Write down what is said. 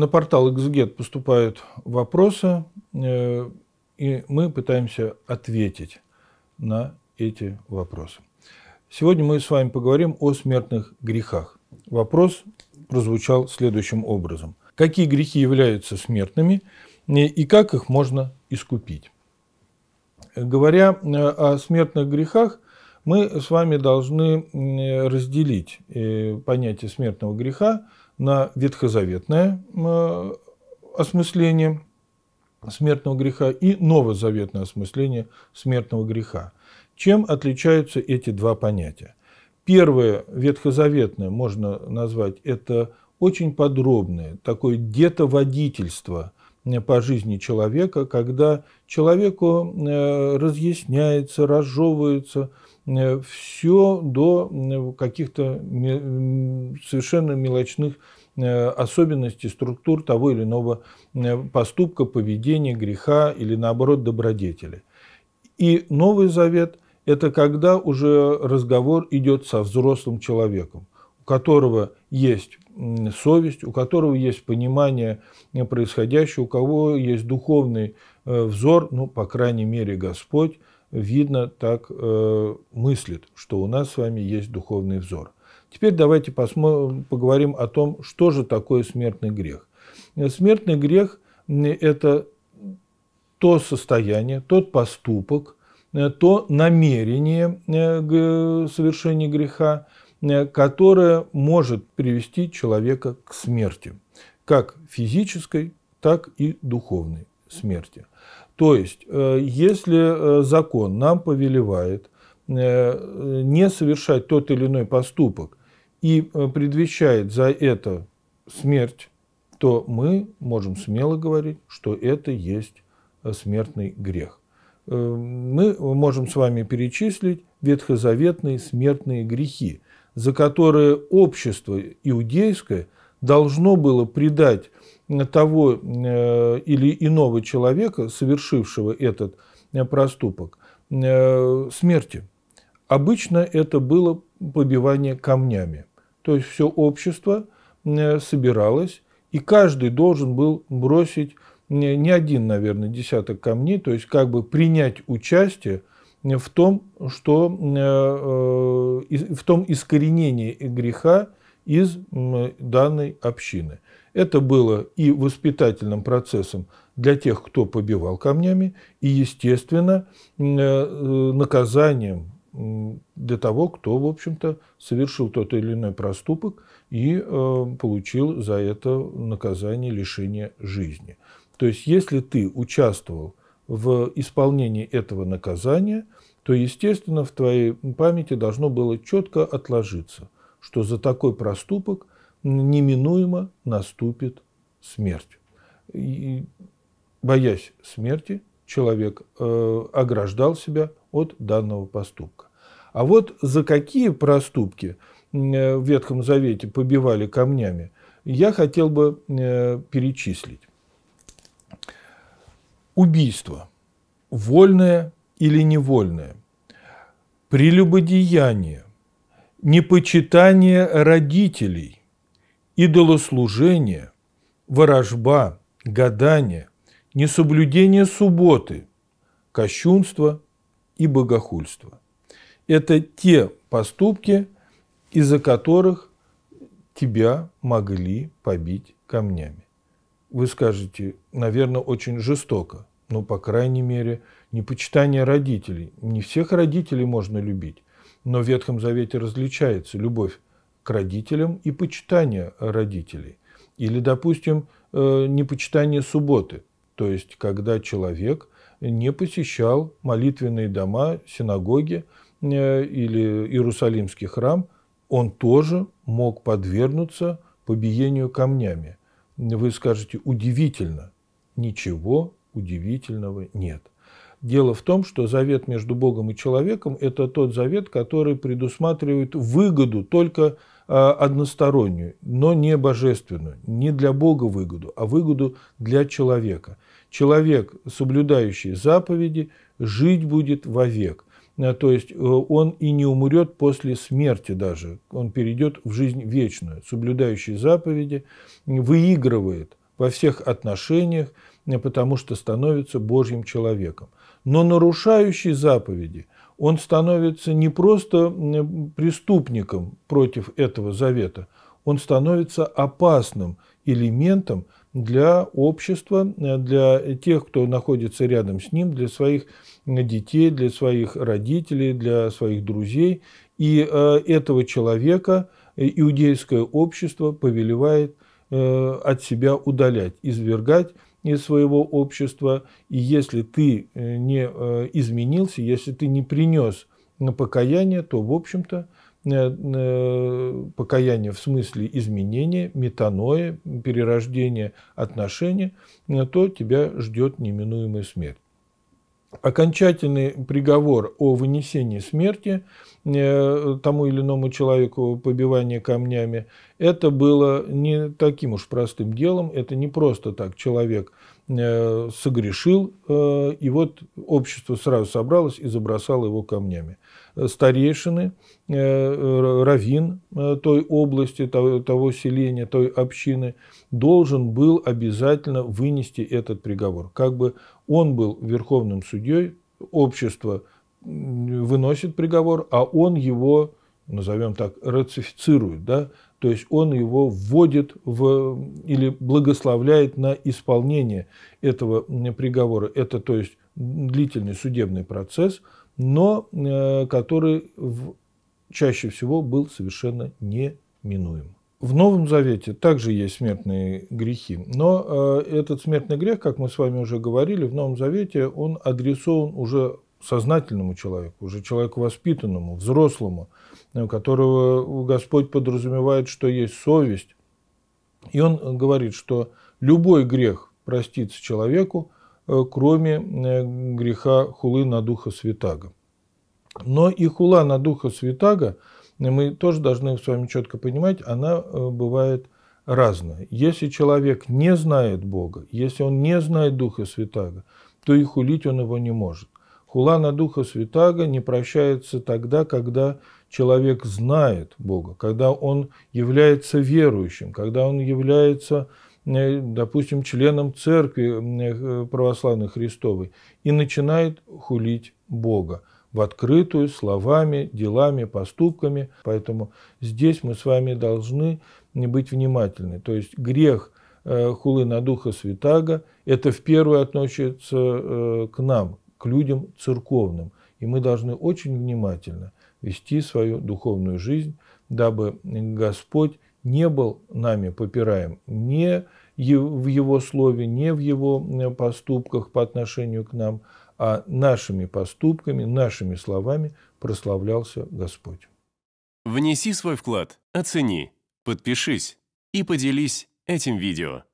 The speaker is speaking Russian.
На портал XGET поступают вопросы, э, и мы пытаемся ответить на эти вопросы. Сегодня мы с вами поговорим о смертных грехах. Вопрос прозвучал следующим образом. Какие грехи являются смертными э, и как их можно искупить? Говоря э, о смертных грехах, мы с вами должны разделить понятие смертного греха – на ветхозаветное э, осмысление смертного греха и новозаветное осмысление смертного греха. Чем отличаются эти два понятия? Первое, ветхозаветное, можно назвать, это очень подробное, такое детоводительство э, по жизни человека, когда человеку э, разъясняется, разжевывается, Э, все до э, каких-то совершенно мелочных э, особенностей структур того или иного поступка, поведения, греха или наоборот добродетели. И Новый Завет – это когда уже разговор идет со взрослым человеком, у которого есть совесть, у которого есть понимание происходящего, у кого есть духовный взор, ну, по крайней мере, Господь, видно, так э, мыслит, что у нас с вами есть духовный взор. Теперь давайте посмотрим, поговорим о том, что же такое смертный грех. Смертный грех – это то состояние, тот поступок, э, то намерение э, совершения греха, э, которое может привести человека к смерти, как физической, так и духовной смерти. То есть, э, если э, закон нам повелевает э, не совершать тот или иной поступок и предвещает за это смерть, то мы можем смело говорить, что это есть смертный грех. Мы можем с вами перечислить ветхозаветные смертные грехи, за которые общество иудейское – должно было придать э, того э, или иного человека, совершившего этот э, проступок, смерти. Обычно это было побивание камнями. То есть все общество собиралось, и каждый должен был бросить не один, наверное, десяток камней, то есть как бы принять участие в том, что в том искоренении греха, из данной общины. Это было и воспитательным процессом для тех, кто побивал камнями, и, естественно, э, э, наказанием для того, кто, в общем-то, совершил тот или иной проступок и э, получил за это наказание лишения жизни. То есть, если ты участвовал в исполнении этого наказания, то, естественно, в твоей памяти должно было четко отложиться – что за такой проступок неминуемо наступит смерть. И, боясь смерти, человек э, ограждал себя от данного поступка. А вот за какие проступки э, в Ветхом Завете побивали камнями, я хотел бы э, перечислить. Убийство, вольное или невольное, прелюбодеяние, непочитание родителей, идолослужение, ворожба, гадание, несоблюдение субботы, кощунство и богохульство. Это те поступки, из-за которых тебя могли побить камнями. Вы скажете, наверное, очень жестоко, но, по крайней мере, непочитание родителей. Не всех родителей можно любить. Но в Ветхом Завете различается любовь к родителям и почитание родителей. Или, допустим, э, непочитание субботы, то есть когда человек не посещал молитвенные дома, синагоги э, или Иерусалимский храм, он тоже мог подвергнуться побиению камнями. Вы скажете, удивительно. Ничего удивительного нет. Дело в том, что завет между Богом и человеком – это тот завет, который предусматривает выгоду только а, одностороннюю, но не божественную, не для Бога выгоду, а выгоду для человека. Человек, соблюдающий заповеди, жить будет вовек. А, то есть э, он и не умрет после смерти даже, он перейдет в жизнь вечную. Соблюдающий заповеди выигрывает во всех отношениях, потому что становится Божьим человеком но нарушающий заповеди, он становится не просто преступником против этого завета, он становится опасным элементом для общества, э, для тех, кто находится рядом с ним, для своих детей, для своих родителей, для своих друзей. И э, этого человека э, иудейское общество повелевает от себя удалять, извергать из своего общества, и если ты э, не э, изменился, если ты не принес на покаяние, то, в общем-то, э, покаяние в смысле изменения, метаноя, перерождения отношений, то тебя ждет неминуемая смерть окончательный приговор о вынесении смерти э, тому или иному человеку побивание камнями, это было не таким уж простым делом, это не просто так человек Э, согрешил, э, и вот общество сразу собралось и забросало его камнями. Э, старейшины, равин той области, того, селения, той общины, должен был обязательно вынести этот приговор. Как бы он был верховным судьей, общество выносит приговор, а он его, назовем так, рацифицирует, да, то есть он его вводит в, или благословляет на исполнение этого приговора. Это то есть длительный судебный процесс, но э, который в, чаще всего был совершенно неминуем. В Новом Завете также есть смертные грехи, но э, этот смертный грех, как мы с вами уже говорили, в Новом Завете он адресован уже сознательному человеку, уже человеку воспитанному, взрослому, у э, которого Господь подразумевает, что есть совесть. И он говорит, что любой грех простится человеку, э, кроме э, греха хулы на Духа Святаго. Но и хула на Духа Святаго, мы тоже должны с вами четко понимать, она бывает разная. Если человек не знает Бога, если он не знает Духа Святаго, то и хулить он его не может. Хула на Духа Святаго не прощается тогда, когда человек знает Бога, когда он является верующим, когда он является, э, допустим, членом церкви э, православной Христовой и начинает хулить Бога в открытую, словами, делами, поступками. Поэтому здесь мы с вами должны быть внимательны. То есть грех э, хулы на Духа Святаго – это в первую относится к нам, к людям церковным. И мы должны очень внимательно вести свою духовную жизнь, дабы Господь не был нами попираем не в Его слове, не в Его э, поступках по отношению к нам, а нашими поступками, нашими словами прославлялся Господь. Внеси свой вклад, оцени, подпишись и поделись этим видео.